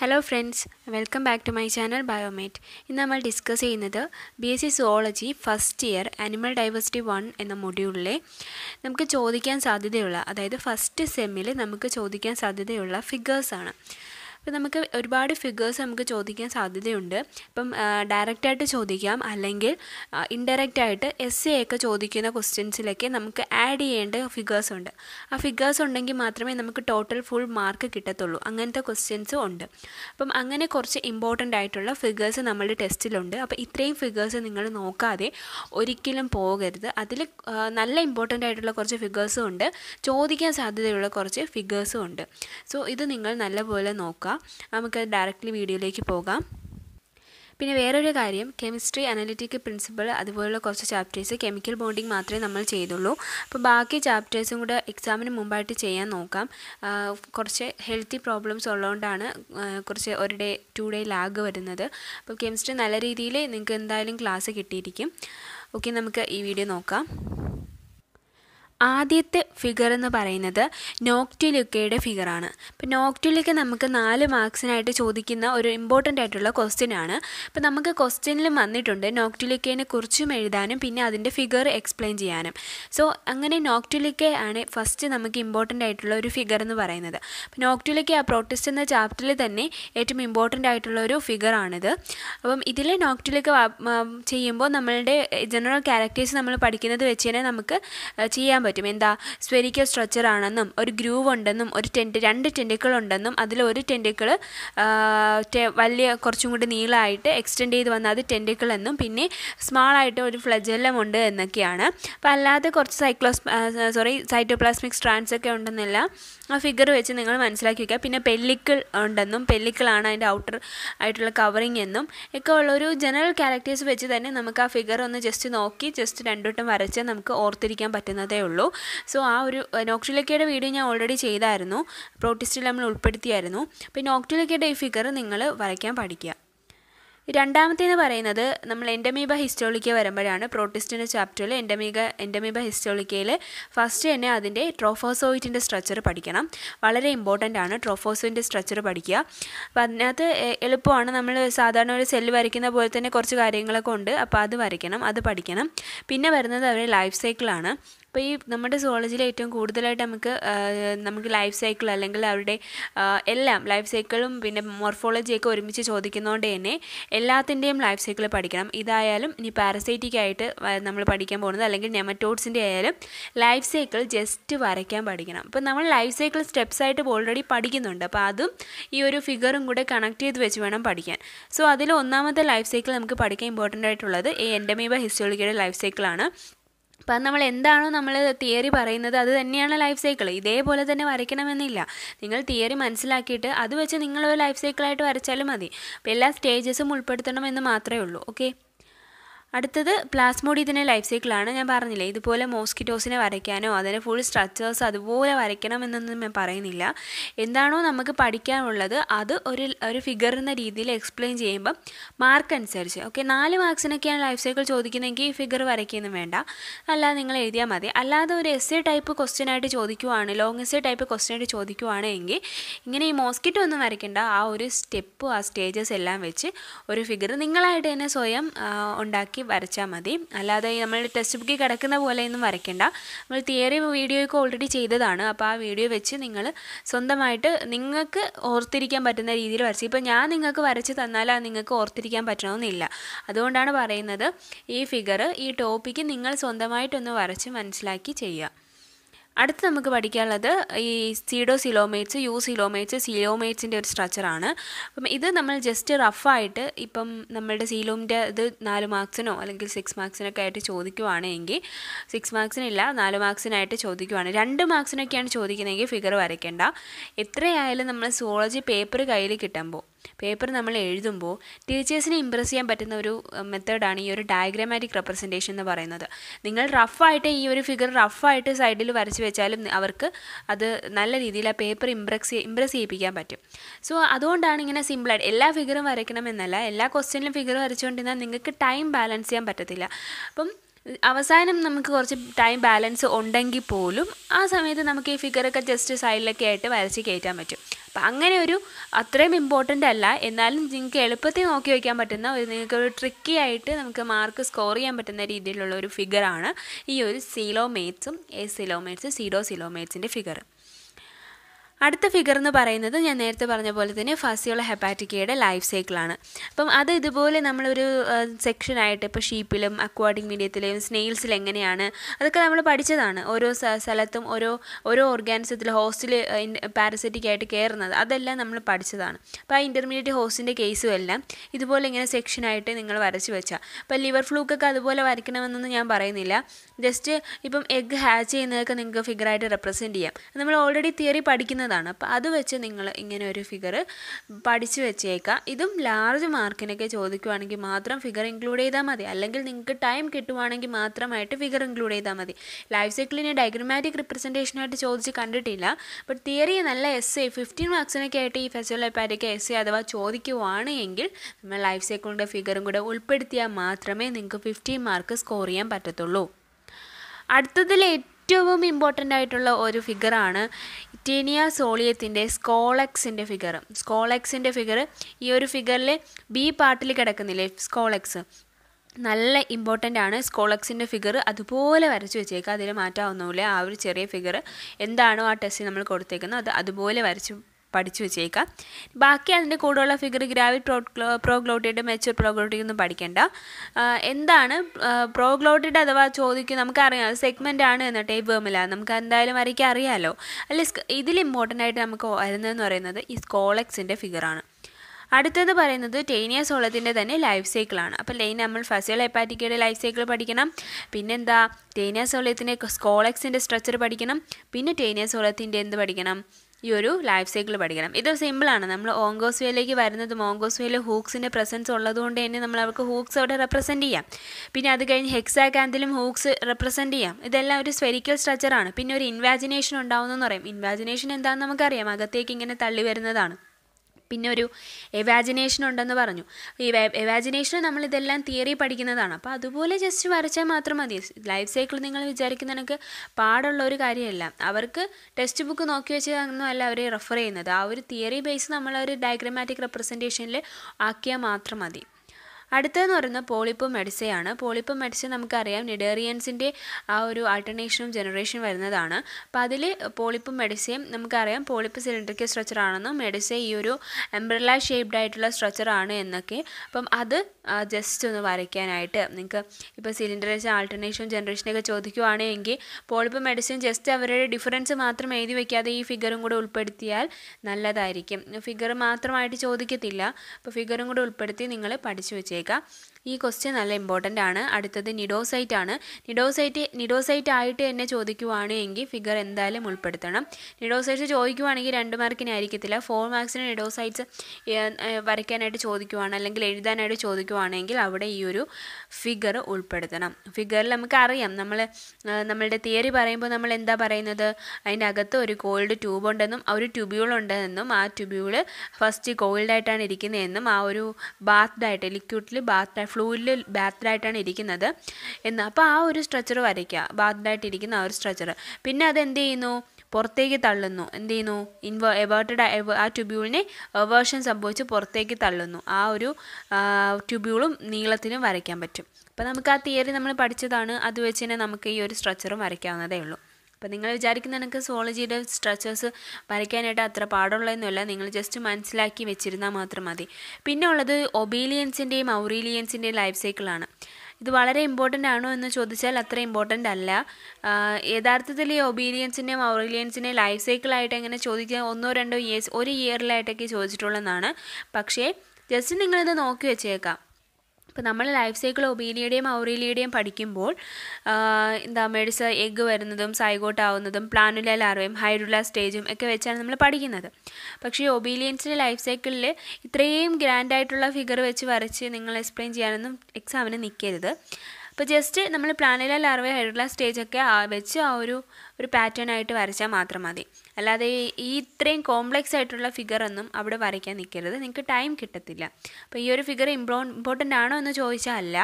hello friends welcome back to my channel Biomate ഇന്ന് നമ്മൾ discuss ചെയ്യുന്നത് B S C zoology first year animal diversity one എന്ന മൊഡ്യൂളിലെ നമുക്ക് ചോദിക്കാൻ സാധ്യതയുള്ള അതായത് ഫസ്റ്റ് സെമ്മിൽ നമുക്ക് ചോദിക്കാൻ സാധ്യതയുള്ള ഫിഗേഴ്സാണ് അപ്പോൾ നമുക്ക് ഒരുപാട് ഫിഗേഴ്സ് നമുക്ക് ചോദിക്കാൻ സാധ്യതയുണ്ട് ഇപ്പം ഡയറക്റ്റായിട്ട് ചോദിക്കാം അല്ലെങ്കിൽ ഇൻഡയറക്റ്റായിട്ട് എസ് എ ഒക്കെ ചോദിക്കുന്ന ക്വസ്റ്റ്യൻസിലൊക്കെ നമുക്ക് ആഡ് ചെയ്യേണ്ട ഫിഗേഴ്സ് ഉണ്ട് ആ ഫിഗേഴ്സ് ഉണ്ടെങ്കിൽ മാത്രമേ നമുക്ക് ടോട്ടൽ ഫുൾ മാർക്ക് കിട്ടത്തുള്ളൂ അങ്ങനത്തെ ക്വസ്റ്റ്യൻസും ഉണ്ട് അപ്പം അങ്ങനെ കുറച്ച് ഇമ്പോർട്ടൻ്റ് ആയിട്ടുള്ള ഫിഗേഴ്സ് നമ്മളുടെ ടെസ്റ്റിലുണ്ട് അപ്പോൾ ഇത്രയും ഫിഗേഴ്സ് നിങ്ങൾ നോക്കാതെ ഒരിക്കലും പോകരുത് അതിൽ നല്ല ഇമ്പോർട്ടൻ്റ് ആയിട്ടുള്ള കുറച്ച് ഫിഗേഴ്സും ഉണ്ട് ചോദിക്കാൻ സാധ്യതയുള്ള കുറച്ച് ഫിഗേഴ്സും ഉണ്ട് സോ ഇത് നിങ്ങൾ നല്ലപോലെ നോക്കുക നമുക്ക് ഡയറക്റ്റ്ലി വീഡിയോയിലേക്ക് പോകാം പിന്നെ വേറൊരു കാര്യം കെമിസ്ട്രി അനലിറ്റിക് പ്രിൻസിപ്പിൾ അതുപോലുള്ള കുറച്ച് ചാപ്റ്റേഴ്സ് കെമിക്കൽ ബോണ്ടിങ് മാത്രമേ നമ്മൾ ചെയ്തുള്ളൂ അപ്പോൾ ബാക്കി ചാപ്റ്റേഴ്സും കൂടെ എക്സാമിന് മുമ്പായിട്ട് ചെയ്യാൻ നോക്കാം കുറച്ച് ഹെൽത്തി പ്രോബ്ലംസ് ഉള്ളതുകൊണ്ടാണ് കുറച്ച് ഒരു ഡേ ടു ഡേ ലാഗ് വരുന്നത് അപ്പോൾ കെമിസ്ട്രി നല്ല രീതിയിൽ നിങ്ങൾക്ക് എന്തായാലും ക്ലാസ് കിട്ടിയിരിക്കും ഓക്കെ നമുക്ക് ഈ വീഡിയോ നോക്കാം ആദ്യത്തെ ഫിഗർ എന്ന് പറയുന്നത് നോക്റ്റുലിക്കയുടെ ഫിഗറാണ് അപ്പോൾ നോക്റ്റുലിക്ക നമുക്ക് നാല് മാർക്സിനായിട്ട് ചോദിക്കുന്ന ഒരു ഇമ്പോർട്ടൻ്റ് ആയിട്ടുള്ള ക്വസ്റ്റ്യൻ ആണ് അപ്പോൾ നമുക്ക് ക്വസ്റ്റ്യനിൽ വന്നിട്ടുണ്ട് നോക്റ്റുലിക്കയെ കുറിച്ചും എഴുതാനും പിന്നെ അതിൻ്റെ ഫിഗർ എക്സ്പ്ലെയിൻ ചെയ്യാനും സോ അങ്ങനെ നോക്റ്റുലിക്ക ആണ് ഫസ്റ്റ് നമുക്ക് ഇമ്പോർട്ടൻ്റ് ആയിട്ടുള്ള ഒരു ഫിഗർ എന്ന് പറയുന്നത് അപ്പോൾ ആ പ്രോട്ടസ്റ്റ് എന്ന ചാപ്റ്ററിൽ തന്നെ ഏറ്റവും ഇമ്പോർട്ടൻ്റ് ആയിട്ടുള്ള ഒരു ഫിഗറാണിത് അപ്പം ഇതിൽ നോക്റ്റുലിക്ക ചെയ്യുമ്പോൾ നമ്മളുടെ ജനറൽ ക്യാരക്ടേഴ്സ് നമ്മൾ പഠിക്കുന്നത് വെച്ച് തന്നെ നമുക്ക് ചെയ്യാൻ പറ്റും എന്താ സ്ഫെരിക്കൽ സ്ട്രക്ചർ ആണെന്നും ഒരു ഗ്രൂവ് ഉണ്ടെന്നും ഒരു ടെൻറ്റ് രണ്ട് ടെൻറ്റുകൾ ഉണ്ടെന്നും അതിൽ ഒരു ടെൻറ്റുകൾ വലിയ കുറച്ചും കൂടി നീളമായിട്ട് എക്സ്റ്റെൻഡ് ചെയ്ത് വന്ന അത് ടെൻറ്റുകൾ എന്നും പിന്നെ സ്മാൾ ആയിട്ട് ഒരു ഫ്ലജെല്ലം ഉണ്ട് എന്നൊക്കെയാണ് അപ്പോൾ അല്ലാതെ കുറച്ച് സൈക്ലോസ് സോറി സൈറ്റോപ്ലാസ്മിക് സ്ട്രാൻസ് ഒക്കെ ഉണ്ടെന്നില്ല ആ ഫിഗർ വെച്ച് നിങ്ങൾ മനസ്സിലാക്കി വയ്ക്കുക പിന്നെ പെല്ലിക്കൾ ഉണ്ടെന്നും പെല്ലിക്കളാണ് അതിൻ്റെ ഔട്ടർ ആയിട്ടുള്ള കവറിങ് എന്നും ഒക്കെ ഉള്ളൊരു ഒരു ജനറൽ ക്യാരക്ടേഴ്സ് വെച്ച് തന്നെ നമുക്ക് ആ ഫിഗർ ഒന്ന് ജസ്റ്റ് നോക്കി ജസ്റ്റ് രണ്ടുവട്ടം വരച്ച് നമുക്ക് ഓർത്തിരിക്കാൻ പറ്റുന്നതേ ഉള്ളൂ സോ ആ ഒരു നോക്ടുലിക്കയുടെ വീഡിയോ ഞാൻ ഓൾറെഡി ചെയ്തായിരുന്നു പ്രോട്ടിസ്റ്റിൽ നമ്മൾ ഉൾപ്പെടുത്തിയായിരുന്നു അപ്പോൾ നോക്ടുലിക്കയുടെ ഈ ഫിഗർ നിങ്ങൾ വരയ്ക്കാൻ പഠിക്കുക രണ്ടാമത്തേന്ന് പറയുന്നത് നമ്മൾ എൻഡമീബ ഹിസ്റ്റോളിക്ക വരുമ്പോഴാണ് പ്രോട്ടിസ്റ്റിൻ്റെ ചാപ്റ്ററിൽ എൻഡമീബ എൻഡമീബ ഹിസ്റ്റോളിക്കയിൽ ഫസ്റ്റ് തന്നെ അതിൻ്റെ ട്രോഫോസോയിറ്റിൻ്റെ സ്ട്രക്ചർ പഠിക്കണം വളരെ ഇമ്പോർട്ടൻ്റ് ആണ് ട്രോഫോസോയിൻ്റെ സ്ട്രക്ചർ പഠിക്കുക അപ്പോൾ അതിനകത്ത് എളുപ്പമാണ് നമ്മൾ സാധാരണ ഒരു സെല്ല് വരയ്ക്കുന്ന പോലെ തന്നെ കുറച്ച് കാര്യങ്ങളൊക്കെ ഉണ്ട് അപ്പോൾ അത് വരയ്ക്കണം അത് പഠിക്കണം പിന്നെ വരുന്നത് അവരുടെ ലൈഫ് സൈക്കിളാണ് അപ്പോൾ ഈ നമ്മുടെ സോളജിൽ ഏറ്റവും കൂടുതലായിട്ട് നമുക്ക് നമുക്ക് ലൈഫ് സൈക്കിൾ അല്ലെങ്കിൽ അവരുടെ എല്ലാം ലൈഫ് സൈക്കിളും പിന്നെ മോർഫോളജിയൊക്കെ ഒരുമിച്ച് ചോദിക്കുന്നതുകൊണ്ട് തന്നെ എല്ലാത്തിൻ്റെയും ലൈഫ് സൈക്കിൾ പഠിക്കണം ഇതായാലും ഇനി പാരസൈറ്റിക് ആയിട്ട് നമ്മൾ പഠിക്കാൻ പോകുന്നത് അല്ലെങ്കിൽ നെമറ്റോഡ്സിൻ്റെ ആയാലും ലൈഫ് സൈക്കിൾ ജസ്റ്റ് വരയ്ക്കാൻ പഠിക്കണം അപ്പോൾ നമ്മൾ ലൈഫ് സൈക്കിൾ സ്റ്റെപ്സ് ആയിട്ട് ഓൾറെഡി പഠിക്കുന്നുണ്ട് അപ്പോൾ അതും ഈ ഒരു ഫിഗറും കൂടെ കണക്ട് ചെയ്ത് വെച്ച് വേണം പഠിക്കാൻ സോ അതിൽ ഒന്നാമത്തെ ലൈഫ് സൈക്കിൾ നമുക്ക് പഠിക്കാൻ ഇമ്പോർട്ടൻ്റ് ആയിട്ടുള്ളത് ഈ എൻഡമീബ ഹിസ്റ്റോളിക്കയുടെ ലൈഫ് സൈക്കിളാണ് അപ്പം നമ്മൾ എന്താണോ നമ്മൾ തിയറി പറയുന്നത് അത് തന്നെയാണ് ലൈഫ് സൈക്കിൾ ഇതേപോലെ തന്നെ വരയ്ക്കണമെന്നില്ല നിങ്ങൾ തിയറി മനസ്സിലാക്കിയിട്ട് അത് വെച്ച് നിങ്ങളൊരു ലൈഫ് സൈക്കിളായിട്ട് വരച്ചാലും മതി അപ്പോൾ എല്ലാ സ്റ്റേജസും ഉൾപ്പെടുത്തണമെന്ന് മാത്രമേ ഉള്ളൂ ഓക്കെ അടുത്തത് പ്ലാസ്മോഡിയത്തിൻ്റെ ലൈഫ് സൈക്കിളാണ് ഞാൻ പറഞ്ഞില്ലേ ഇതുപോലെ മോസ്കിറ്റോസിനെ വരയ്ക്കാനോ അതിൻ്റെ ഫുൾ സ്ട്രക്ചേഴ്സ് അതുപോലെ വരയ്ക്കണം എന്നൊന്നും ഞാൻ പറയുന്നില്ല എന്താണോ നമുക്ക് പഠിക്കാനുള്ളത് അത് ഒരു ഒരു ഫിഗർ എന്ന രീതിയിൽ എക്സ്പ്ലെയിൻ ചെയ്യുമ്പം മാർക്ക് അനുസരിച്ച് ഓക്കെ നാല് മാർക്സിനൊക്കെയാണ് ലൈഫ് സൈക്കിൾ ചോദിക്കുന്നതെങ്കിൽ ഈ ഫിഗർ വരയ്ക്കുന്നതും വേണ്ട അല്ലാതെ നിങ്ങൾ എഴുതിയാൽ മതി അല്ലാതെ ഒരു എസ് എ ടൈപ്പ് ക്വസ്റ്റ്യൻ ആയിട്ട് ചോദിക്കുവാണ് long essay type question ആയിട്ട് ചോദിക്കുവാണെങ്കിൽ ഇങ്ങനെ ഈ മോസ്കിറ്റോ ഒന്നും വരയ്ക്കേണ്ട ആ ഒരു സ്റ്റെപ്പ് ആ സ്റ്റേജസ് എല്ലാം വെച്ച് ഒരു ഫിഗർ നിങ്ങളായിട്ട് തന്നെ സ്വയം ഉണ്ടാക്കി മനസ്സിലാക്കി വരച്ചാൽ മതി അല്ലാതെ നമ്മൾ ടെക്സ്റ്റ് ബുക്കിൽ കിടക്കുന്ന പോലെയൊന്നും വരയ്ക്കേണ്ട നമ്മൾ തിയറി വീഡിയോയൊക്കെ ഓൾറെഡി ചെയ്തതാണ് അപ്പോൾ ആ വീഡിയോ വെച്ച് നിങ്ങൾ സ്വന്തമായിട്ട് നിങ്ങൾക്ക് ഓർത്തിരിക്കാൻ പറ്റുന്ന രീതിയിൽ വരച്ചു ഇപ്പോൾ ഞാൻ നിങ്ങൾക്ക് വരച്ച് തന്നാൽ അത് നിങ്ങൾക്ക് ഓർത്തിരിക്കാൻ പറ്റണമെന്നില്ല അതുകൊണ്ടാണ് പറയുന്നത് ഈ ഫിഗർ ഈ ടോപ്പിക്ക് നിങ്ങൾ സ്വന്തമായിട്ടൊന്ന് വരച്ച് മനസ്സിലാക്കി ചെയ്യുക അടുത്ത് നമുക്ക് പഠിക്കാനുള്ളത് ഈ സീഡോ സിലോമേറ്റ്സ് യു സിലോമേറ്റ്സ് സിലോമേറ്റ്സിൻ്റെ ഒരു സ്ട്രക്ചറാണ് അപ്പം ഇത് നമ്മൾ ജസ്റ്റ് റഫായിട്ട് ഇപ്പം നമ്മളുടെ സീലോമിൻ്റെ ഇത് നാല് മാർക്സിനോ അല്ലെങ്കിൽ സിക്സ് മാർക്സിനൊക്കെ ആയിട്ട് ചോദിക്കുവാണെങ്കിൽ സിക്സ് മാർക്സിനില്ല നാല് മാർക്സിനായിട്ട് ചോദിക്കുവാണ് രണ്ട് മാർക്സിനൊക്കെയാണ് ചോദിക്കുന്നതെങ്കിൽ ഫിഗർ വരയ്ക്കേണ്ട എത്രയായാലും നമ്മൾ സോളജി പേപ്പർ കയ്യിൽ കിട്ടുമ്പോൾ പേപ്പർ നമ്മൾ എഴുതുമ്പോൾ ടീച്ചേഴ്സിനെ ഇമ്പ്രസ് ചെയ്യാൻ പറ്റുന്ന ഒരു മെത്തേഡാണ് ഈ ഒരു ഡയഗ്രമാറ്റിക് റെപ്രസെൻറ്റേഷൻ എന്ന് പറയുന്നത് നിങ്ങൾ റഫായിട്ട് ഈ ഒരു ഫിഗർ റഫായിട്ട് സൈഡിൽ വരച്ച് വെച്ചാലും അവർക്ക് അത് നല്ല രീതിയിൽ ആ പേപ്പർ ഇമ്പ്രസ് ഇമ്പ്രസ് ചെയ്യിപ്പിക്കാൻ പറ്റും സോ അതുകൊണ്ടാണ് ഇങ്ങനെ സിമ്പിളായിട്ട് എല്ലാ ഫിഗറും വരയ്ക്കണമെന്നല്ല എല്ലാ ക്വസ്റ്റ്യനിലും ഫിഗർ വരച്ചുകൊണ്ടിരുന്നാൽ നിങ്ങൾക്ക് ടൈം ബാലൻസ് ചെയ്യാൻ പറ്റത്തില്ല അപ്പം അവസാനം നമുക്ക് കുറച്ച് ടൈം ബാലൻസ് ഉണ്ടെങ്കിൽ പോലും ആ സമയത്ത് നമുക്ക് ഈ ഫിഗറൊക്കെ ജസ്റ്റ് സൈഡിലൊക്കെ ആയിട്ട് വരച്ച് കയറ്റാൻ പറ്റും അപ്പം അങ്ങനെ ഒരു അത്രയും ഇമ്പോർട്ടൻ്റ് അല്ല എന്നാലും നിങ്ങൾക്ക് എളുപ്പത്തിൽ നോക്കി വയ്ക്കാൻ പറ്റുന്ന ഒരു നിങ്ങൾക്ക് ഒരു ട്രിക്കി ആയിട്ട് നമുക്ക് മാർക്ക് സ്കോർ ചെയ്യാൻ പറ്റുന്ന രീതിയിലുള്ള ഒരു ഫിഗറാണ് ഈ ഒരു സിലോമേറ്റ്സും എ സിലോമേറ്റ്സ് സീഡോ സിലോമേറ്റ്സിൻ്റെ ഫിഗർ അടുത്ത ഫിഗർ എന്ന് പറയുന്നത് ഞാൻ നേരത്തെ പറഞ്ഞ പോലെ തന്നെ ഫസിയുള്ള ഹെപ്പാറ്റിക്കയുടെ ലൈഫ് സൈക്കിളാണ് അപ്പം അത് ഇതുപോലെ നമ്മളൊരു സെക്ഷനായിട്ട് ഇപ്പോൾ ഷീപ്പിലും അക്വാഡിക് മീഡിയത്തിലും സ്നെയിൽസിൽ എങ്ങനെയാണ് അതൊക്കെ നമ്മൾ പഠിച്ചതാണ് ഓരോ സ്ഥലത്തും ഓരോ ഓരോ ഓർഗാനിസത്തിൽ ഹോസ്റ്റിൽ പാരസൈറ്റിക് ആയിട്ട് കയറുന്നത് അതെല്ലാം നമ്മൾ പഠിച്ചതാണ് അപ്പോൾ ആ ഇൻ്റർമീഡിയറ്റ് ഹോസ്റ്റിൻ്റെ കേസും എല്ലാം ഇതുപോലെ ഇങ്ങനെ സെക്ഷനായിട്ട് നിങ്ങൾ വരച്ച് വെച്ചാൽ അപ്പോൾ ലിവർ ഫ്ലൂക്കൊക്കെ അതുപോലെ വരയ്ക്കണമെന്നൊന്നും ഞാൻ പറയുന്നില്ല ജസ്റ്റ് ഇപ്പം എഗ് ഹാച്ച് ചെയ്യുന്നതൊക്കെ നിങ്ങൾക്ക് ഫിഗറായിട്ട് റെപ്രസെൻറ്റ് ചെയ്യാം നമ്മൾ ഓൾറെഡി തിയറി പഠിക്കുന്നത് തരുന്നതാണ് അപ്പോൾ അത് വെച്ച് നിങ്ങൾ ഇങ്ങനെ ഒരു ഫിഗർ പഠിച്ചു വെച്ചേക്കാം ഇതും ലാർജ് മാർക്കിനൊക്കെ ചോദിക്കുവാണെങ്കിൽ മാത്രം ഫിഗർ ഇൻക്ലൂഡ് ചെയ്താൽ മതി അല്ലെങ്കിൽ നിങ്ങൾക്ക് ടൈം കിട്ടുവാണെങ്കിൽ മാത്രമായിട്ട് ഫിഗർ ഇൻക്ലൂഡ് ചെയ്താൽ മതി ലൈഫ് സൈക്കിളിന് ഡയഗ്രമാറ്റിക് റിപ്രസെൻറ്റേഷനായിട്ട് ചോദിച്ച് കണ്ടിട്ടില്ല ബട്ട് തിയറി നല്ല എസ് എ ഫിഫ്റ്റീൻ മാർക്സിനൊക്കെ ആയിട്ട് ഈ ഫെസ്റ്റിവൽ എപ്പാരിക്ക് എസ് എ അഥവാ ചോദിക്കുവാണ് എങ്കിൽ നമ്മൾ ലൈഫ് സൈക്കിളിൻ്റെ ഫിഗറും കൂടെ ഉൾപ്പെടുത്തിയാൽ മാത്രമേ നിങ്ങൾക്ക് ഫിഫ്റ്റീൻ മാർക്ക് സ്കോർ ചെയ്യാൻ പറ്റത്തുള്ളൂ അടുത്തതിൽ ഏറ്റവും ഇമ്പോർട്ടൻ്റ് ആയിട്ടുള്ള ഒരു ഫിഗറാണ് ഇറ്റേനിയ സോളിയത്തിൻ്റെ സ്കോളക്സിൻ്റെ ഫിഗർ സ്കോളക്സിൻ്റെ ഫിഗർ ഈ ഒരു ഫിഗറിൽ ബി പാർട്ടിൽ കിടക്കുന്നില്ലേ സ്കോളക്സ് നല്ല ഇമ്പോർട്ടൻ്റ് ആണ് സ്കോളക്സിൻ്റെ ഫിഗർ അതുപോലെ വരച്ചു വെച്ചേക്കുക അതിൽ മാറ്റാവുന്നില്ല ആ ഒരു ചെറിയ ഫിഗർ എന്താണോ ആ ടെസ്റ്റിൽ നമ്മൾ കൊടുത്തേക്കുന്നത് അത് അതുപോലെ വരച്ചു പഠിച്ചു വെച്ചേക്കാം ബാക്കി അതിൻ്റെ കൂടെയുള്ള ഫിഗർ ഗ്രാവിഡ് പ്രോ പ്രോഗ്ലോട്ടിയുടെ മെച്ചുർ പ്രോഗ്ലോട്ടിക് ഒന്നും പഠിക്കേണ്ട എന്താണ് പ്രോഗ്ലോട്ടിഡ് അഥവാ ചോദിക്കും നമുക്കറിയാം സെഗ്മെൻ്റ് ആണ് എന്ന് ടൈപ്പ് വേമില്ല നമുക്ക് എന്തായാലും വരയ്ക്കാൻ അറിയാമല്ലോ അല്ലെ ഇതിൽ ഇമ്പോർട്ടൻ്റ് ആയിട്ട് നമുക്ക് വരുന്നതെന്ന് പറയുന്നത് ഈ സ്കോളക്സിൻ്റെ ഫിഗറാണ് അടുത്തത് പറയുന്നത് ടേനിയ സോളത്തിൻ്റെ തന്നെ ലൈഫ് സൈക്കിളാണ് അപ്പോൾ ലൈൻ നമ്മൾ ഫസിയൽ ഹെപ്പാറ്റിക്കയുടെ ലൈഫ് സൈക്കിൾ പഠിക്കണം പിന്നെന്താ ടേനിയ സോളത്തിൻ്റെ സ്കോളക്സിൻ്റെ സ്ട്രക്ചർ പഠിക്കണം പിന്നെ ടേനിയ സോളത്തിൻ്റെ എന്ത് പഠിക്കണം ഈ ഒരു ലൈഫ് സൈക്കിൾ പഠിക്കണം ഇത് സിമ്പിളാണ് നമ്മൾ ഓങ്കോസ്വേയിലേക്ക് വരുന്നത് ഓങ്കോസ്വേയിൽ ഹൂക്സിൻ്റെ പ്രസൻസ് ഉള്ളതുകൊണ്ട് തന്നെ നമ്മൾ അവർക്ക് ഹൂക്സ് അവിടെ റെപ്രസെൻറ്റ് ചെയ്യാം പിന്നെ അത് കഴിഞ്ഞ് ഹെക്സാകാന്തിലും ഹൂക്സ് റെപ്രസെൻറ്റ് ചെയ്യാം ഇതെല്ലാം ഒരു സ്വെരിക്കൽ സ്ട്രക്ചറാണ് പിന്നെ ഒരു ഇൻവാജിനേഷൻ ഉണ്ടാവുന്നതെന്ന് പറയും ഇൻവാജിനേഷൻ എന്താണെന്ന് നമുക്കറിയാം അകത്തേക്ക് ഇങ്ങനെ തള്ളി വരുന്നതാണ് പിന്നെ ഒരു എവാജിനേഷൻ ഉണ്ടെന്ന് പറഞ്ഞു ഈ എവാജിനേഷൻ നമ്മൾ ഇതെല്ലാം തിയറി പഠിക്കുന്നതാണ് അപ്പോൾ അതുപോലെ ജസ്റ്റ് വരച്ചാൽ മാത്രം മതി ലൈഫ് സൈക്കിൾ നിങ്ങൾ വിചാരിക്കുന്നതിനൊക്കെ പാടുള്ള ഒരു കാര്യമല്ല അവർക്ക് ടെക്സ്റ്റ് ബുക്ക് നോക്കി വെച്ചതൊന്നുമല്ല അവർ റെഫർ ചെയ്യുന്നത് ആ ഒരു തിയറി ബേസ് നമ്മൾ ഒരു ഡയഗ്രമാറ്റിക് റെപ്രസെൻറ്റേഷനിൽ ആക്കിയാൽ മാത്രം മതി അടുത്തതെന്ന് പറയുന്നത് പോളിപ്പ് മെഡിസയാണ് പോളിപ്പ് മെഡിസ നമുക്കറിയാം നിഡേറിയൻസിൻ്റെ ആ ഒരു ആൾട്ടർനേഷനും ജനറേഷൻ വരുന്നതാണ് അപ്പം അതിൽ പോളിപ്പ് മെഡിസയും നമുക്കറിയാം പോളിപ്പ് സിലിണ്ടറിക്ക് സ്ട്രക്ചർ മെഡിസ ഈ ഒരു എംബ്രല്ല ഷേപ്ഡ് ആയിട്ടുള്ള സ്ട്രക്ചർ ആണ് എന്നൊക്കെ അപ്പം അത് ജസ്റ്റ് ഒന്ന് വരയ്ക്കാനായിട്ട് നിങ്ങൾക്ക് ഇപ്പോൾ സിലിണ്ടറേഷൻ ആൾട്ടർനേഷൻ ജനറേഷനൊക്കെ ചോദിക്കുവാണെങ്കിൽ പോളിപ്പ് മെഡിസിൻ ജസ്റ്റ് അവരുടെ ഡിഫറൻസ് മാത്രം എഴുതി വയ്ക്കാതെ ഈ ഫിഗറും കൂടെ ഉൾപ്പെടുത്തിയാൽ നല്ലതായിരിക്കും ഫിഗർ മാത്രമായിട്ട് ചോദിക്കത്തില്ല അപ്പോൾ ഫിഗറും കൂടെ ഉൾപ്പെടുത്തി നിങ്ങൾ പഠിച്ചു വെച്ചേക്കും ചെയ്തേക്കാം ഈ ക്വസ്റ്റ്യൻ നല്ല ഇമ്പോർട്ടൻ്റ് ആണ് അടുത്തത് നിഡോസൈറ്റ് ആണ് നിഡോസൈറ്റ് നിഡോസൈറ്റ് ആയിട്ട് എന്നെ ചോദിക്കുവാണ് എങ്കിൽ ഫിഗർ എന്തായാലും ഉൾപ്പെടുത്തണം നിഡോസൈറ്റ്സ് ചോദിക്കുവാണെങ്കിൽ രണ്ട് മാർക്കിനായിരിക്കത്തില്ല ഫോർ മാർക്സിന് നിഡോസൈറ്റ്സ് വരയ്ക്കാനായിട്ട് ചോദിക്കുവാണ് അല്ലെങ്കിൽ എഴുതാനായിട്ട് ചോദിക്കുവാണെങ്കിൽ അവിടെ ഈ ഒരു ഫിഗർ ഉൾപ്പെടുത്തണം ഫിഗറിൽ നമുക്ക് അറിയാം നമ്മൾ നമ്മളുടെ തിയറി പറയുമ്പോൾ നമ്മൾ എന്താ പറയുന്നത് അതിൻ്റെ അകത്ത് ഒരു കോയിൽഡ് ട്യൂബ് ഉണ്ടെന്നും ആ ഒരു ട്യൂബ്യൂൾ ഉണ്ടെന്നും ആ ട്യൂബ്യൂൾ ഫസ്റ്റ് കോൾഡായിട്ടാണ് ഇരിക്കുന്നതെന്നും ആ ഒരു ബാത്ത്ഡായിട്ട് ലിക്വിഡ് വെയിറ്റിൽ ബാത്ത് ഫ്ലൂയിഡിൽ ബാത്തിലായിട്ടാണ് ഇരിക്കുന്നത് എന്ന് അപ്പോൾ ആ ഒരു സ്ട്രെച്ചർ വരയ്ക്കുക ബാത്തിലായിട്ട് ഇരിക്കുന്ന ആ ഒരു സ്ട്രെച്ചർ പിന്നെ അത് എന്ത് ചെയ്യുന്നു പുറത്തേക്ക് തള്ളുന്നു എന്ത് ചെയ്യുന്നു ഇൻവേ എവേർട്ടഡ് ആ ട്യൂബ്യൂളിന് എവേർഷൻ സംഭവിച്ച് പുറത്തേക്ക് തള്ളുന്നു ആ ഒരു ട്യൂബ്യൂളും നീളത്തിനും വരയ്ക്കാൻ പറ്റും അപ്പോൾ നമുക്ക് ആ തിയറി നമ്മൾ പഠിച്ചതാണ് അത് വെച്ച് തന്നെ നമുക്ക് ഈ ഒരു സ്ട്രെച്ചറും വരയ്ക്കാവുന്നതേ ഉള്ളൂ അപ്പോൾ നിങ്ങൾ വിചാരിക്കുന്ന എനിക്ക് സോളജിയുടെ സ്ട്രച്ചേഴ്സ് വരയ്ക്കാനായിട്ട് അത്ര പാടുള്ളതൊന്നുമല്ല നിങ്ങൾ ജസ്റ്റ് മനസ്സിലാക്കി വെച്ചിരുന്നാൽ മാത്രം മതി പിന്നെ ഉള്ളത് ഒബീലിയൻസിൻ്റെയും ഔറീലിയൻസിൻ്റെയും ലൈഫ് സൈക്കിളാണ് ഇത് വളരെ ഇമ്പോർട്ടൻ്റ് ആണോ എന്ന് ചോദിച്ചാൽ അത്ര ഇമ്പോർട്ടൻ്റ് അല്ല യഥാർത്ഥത്തിൽ ഈ ഒബീലിയൻസിൻ്റെയും ഔറീലിയൻസിൻ്റെയും ലൈഫ് സൈക്കിളായിട്ട് എങ്ങനെ ചോദിക്കുക ഒന്നോ രണ്ടോ ഇയേഴ്സ് ഒരു ഇയറിലായിട്ടൊക്കെ ചോദിച്ചിട്ടുള്ളതെന്നാണ് പക്ഷേ ജസ്റ്റ് നിങ്ങളിത് നോക്കി വെച്ചേക്കാം അപ്പോൾ നമ്മൾ ലൈഫ് സൈക്കിൾ ഒബീനിയുടെയും ഔറീലിയുടെയും പഠിക്കുമ്പോൾ എന്താ മെഡിസ എഗ്ഗ് വരുന്നതും സൈഗോട്ട് ആവുന്നതും പ്ലാനുല ലാർവയും ഹൈഡുല സ്റ്റേജും ഒക്കെ വെച്ചാണ് നമ്മൾ പഠിക്കുന്നത് പക്ഷേ ഒബീലിയൻസിൻ്റെ ലൈഫ് സൈക്കിളിൽ ഇത്രയും ഗ്രാൻഡായിട്ടുള്ള ഫിഗർ വെച്ച് വരച്ച് നിങ്ങൾ എക്സ്പ്ലെയിൻ ചെയ്യാനൊന്നും എക്സാമിന് നിൽക്കരുത് അപ്പോൾ ജസ്റ്റ് നമ്മൾ പ്ലാനുല ലാർവ ഹൈഡുല സ്റ്റേജൊക്കെ വെച്ച് ആ ഒരു ഒരു പാറ്റേൺ ആയിട്ട് വരച്ചാൽ മാത്രം മതി അല്ലാതെ ഈ ഇത്രയും കോംപ്ലക്സ് ആയിട്ടുള്ള ഫിഗറൊന്നും അവിടെ വരയ്ക്കാൻ നിൽക്കരുത് നിങ്ങൾക്ക് ടൈം കിട്ടത്തില്ല അപ്പോൾ ഈ ഒരു ഫിഗർ ഇംപ്രോ ഇമ്പോർട്ടൻ്റ് ആണോ എന്ന് ചോദിച്ചാൽ അല്ല